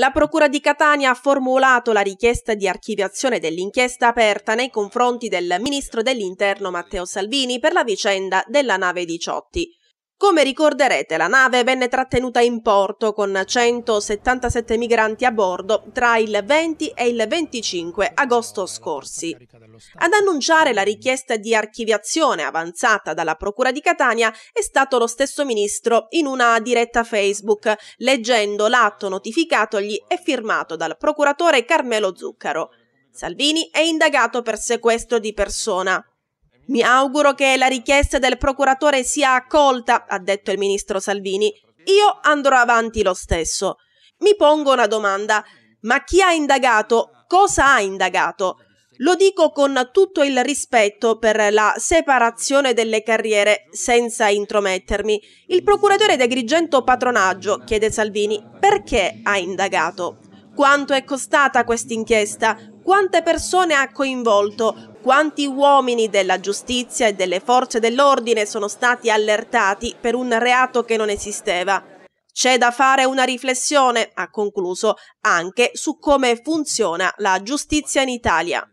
La Procura di Catania ha formulato la richiesta di archiviazione dell'inchiesta aperta nei confronti del Ministro dell'Interno Matteo Salvini per la vicenda della nave Diciotti. Come ricorderete, la nave venne trattenuta in porto con 177 migranti a bordo tra il 20 e il 25 agosto scorsi. Ad annunciare la richiesta di archiviazione avanzata dalla Procura di Catania è stato lo stesso ministro in una diretta Facebook, leggendo l'atto notificatogli e firmato dal procuratore Carmelo Zuccaro. Salvini è indagato per sequestro di persona. Mi auguro che la richiesta del procuratore sia accolta, ha detto il ministro Salvini. Io andrò avanti lo stesso. Mi pongo una domanda. Ma chi ha indagato? Cosa ha indagato? Lo dico con tutto il rispetto per la separazione delle carriere, senza intromettermi. Il procuratore d'Egrigento Patronaggio, chiede Salvini, perché ha indagato? Quanto è costata questa inchiesta? Quante persone ha coinvolto? quanti uomini della giustizia e delle forze dell'ordine sono stati allertati per un reato che non esisteva. C'è da fare una riflessione, ha concluso, anche su come funziona la giustizia in Italia.